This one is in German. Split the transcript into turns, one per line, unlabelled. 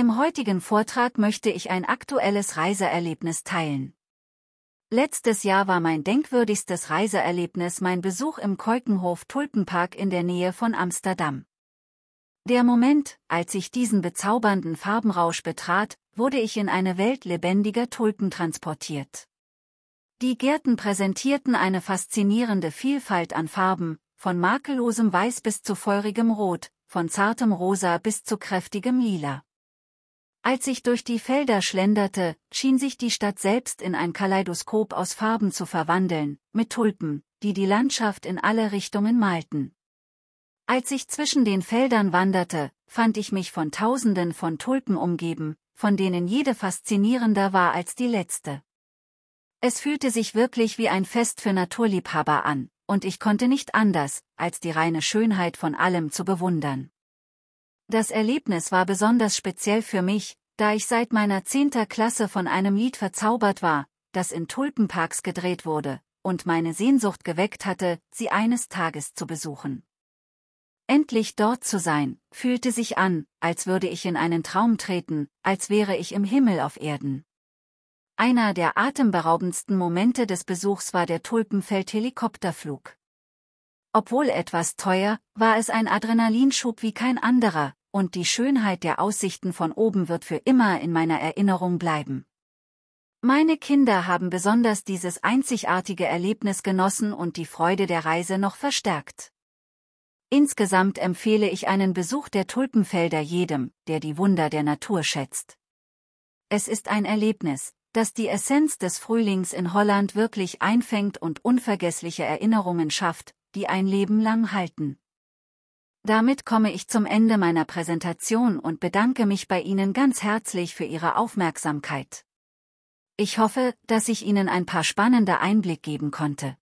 Im heutigen Vortrag möchte ich ein aktuelles Reiseerlebnis teilen. Letztes Jahr war mein denkwürdigstes Reiseerlebnis mein Besuch im Keukenhof Tulpenpark in der Nähe von Amsterdam. Der Moment, als ich diesen bezaubernden Farbenrausch betrat, wurde ich in eine Welt lebendiger Tulpen transportiert. Die Gärten präsentierten eine faszinierende Vielfalt an Farben, von makellosem Weiß bis zu feurigem Rot, von zartem Rosa bis zu kräftigem Lila. Als ich durch die Felder schlenderte, schien sich die Stadt selbst in ein Kaleidoskop aus Farben zu verwandeln, mit Tulpen, die die Landschaft in alle Richtungen malten. Als ich zwischen den Feldern wanderte, fand ich mich von Tausenden von Tulpen umgeben, von denen jede faszinierender war als die letzte. Es fühlte sich wirklich wie ein Fest für Naturliebhaber an, und ich konnte nicht anders, als die reine Schönheit von allem zu bewundern. Das Erlebnis war besonders speziell für mich, da ich seit meiner 10. Klasse von einem Lied verzaubert war, das in Tulpenparks gedreht wurde, und meine Sehnsucht geweckt hatte, sie eines Tages zu besuchen. Endlich dort zu sein, fühlte sich an, als würde ich in einen Traum treten, als wäre ich im Himmel auf Erden. Einer der atemberaubendsten Momente des Besuchs war der Tulpenfeld-Helikopterflug. Obwohl etwas teuer, war es ein Adrenalinschub wie kein anderer, und die Schönheit der Aussichten von oben wird für immer in meiner Erinnerung bleiben. Meine Kinder haben besonders dieses einzigartige Erlebnis genossen und die Freude der Reise noch verstärkt. Insgesamt empfehle ich einen Besuch der Tulpenfelder jedem, der die Wunder der Natur schätzt. Es ist ein Erlebnis, das die Essenz des Frühlings in Holland wirklich einfängt und unvergessliche Erinnerungen schafft, die ein Leben lang halten. Damit komme ich zum Ende meiner Präsentation und bedanke mich bei Ihnen ganz herzlich für Ihre Aufmerksamkeit. Ich hoffe, dass ich Ihnen ein paar spannende Einblick geben konnte.